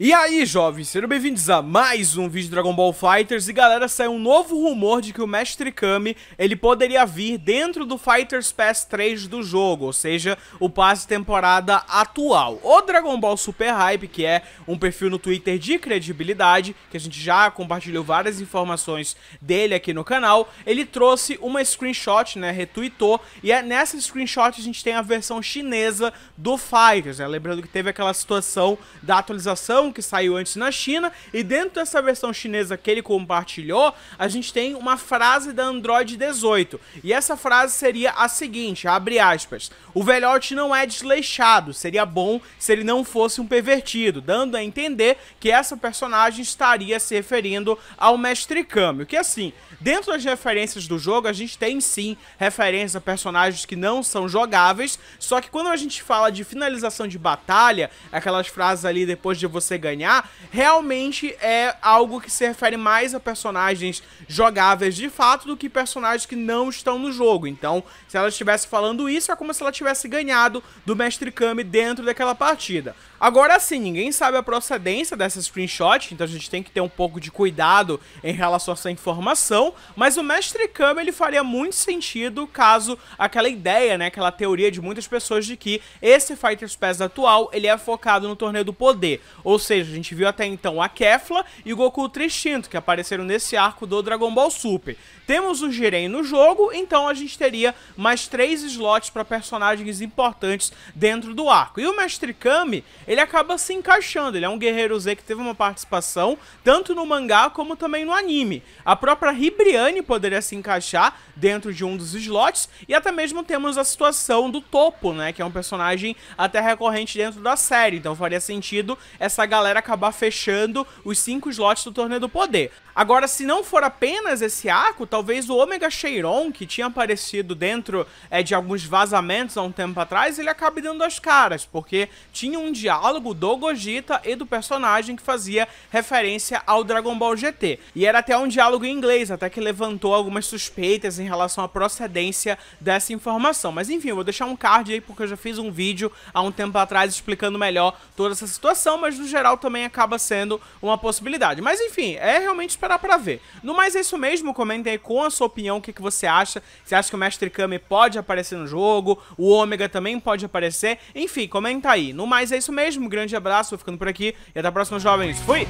E aí, jovens, sejam bem-vindos a mais um vídeo de Dragon Ball Fighters. E galera, saiu um novo rumor de que o Mestre Kami, ele poderia vir dentro do Fighters Pass 3 do jogo, ou seja, o passe temporada atual. O Dragon Ball Super Hype, que é um perfil no Twitter de credibilidade, que a gente já compartilhou várias informações dele aqui no canal, ele trouxe uma screenshot, né, retweetou, e é nessa screenshot a gente tem a versão chinesa do Fighters, né? Lembrando que teve aquela situação da atualização versão que saiu antes na China, e dentro dessa versão chinesa que ele compartilhou, a gente tem uma frase da Android 18. E essa frase seria a seguinte, abre aspas, o velhote não é desleixado, seria bom se ele não fosse um pervertido, dando a entender que essa personagem estaria se referindo ao Mestre Kami. O que assim, dentro das referências do jogo, a gente tem sim referências a personagens que não são jogáveis, só que quando a gente fala de finalização de batalha, aquelas frases ali depois de você ganhar, realmente é algo que se refere mais a personagens jogáveis de fato do que personagens que não estão no jogo. Então, se ela estivesse falando isso, é como se ela tivesse ganhado do Mestre Kami dentro daquela partida. Agora sim, ninguém sabe a procedência dessa screenshot, então a gente tem que ter um pouco de cuidado em relação a essa informação, mas o Mestre Kami ele faria muito sentido caso aquela ideia, né, aquela teoria de muitas pessoas de que esse Fighters Pass atual, ele é focado no torneio do poder. Ou seja, a gente viu até então a Kefla e o Goku Tristinto, que apareceram nesse arco do Dragon Ball Super. Temos o Jiren no jogo, então a gente teria mais três slots para personagens importantes dentro do arco. E o Mestre Kami, ele acaba se encaixando, ele é um guerreiro Z que teve uma participação tanto no mangá como também no anime. A própria Hibriane poderia se encaixar dentro de um dos slots, e até mesmo temos a situação do Topo, né, que é um personagem até recorrente dentro da série, então faria sentido essa galera galera acabar fechando os cinco slots do Torneio do Poder. Agora, se não for apenas esse arco, talvez o Omega Cheiron, que tinha aparecido dentro é, de alguns vazamentos há um tempo atrás, ele acabe dando as caras, porque tinha um diálogo do Gogeta e do personagem que fazia referência ao Dragon Ball GT. E era até um diálogo em inglês, até que levantou algumas suspeitas em relação à procedência dessa informação. Mas enfim, eu vou deixar um card aí, porque eu já fiz um vídeo há um tempo atrás explicando melhor toda essa situação, mas no geral geral também acaba sendo uma possibilidade. Mas enfim, é realmente esperar para ver. No mais é isso mesmo, comentem aí com a sua opinião o que, que você acha. Você acha que o Mestre Kami pode aparecer no jogo? O Ômega também pode aparecer? Enfim, comenta aí. No mais é isso mesmo, grande abraço, vou ficando por aqui e até a próxima, jovens. Fui!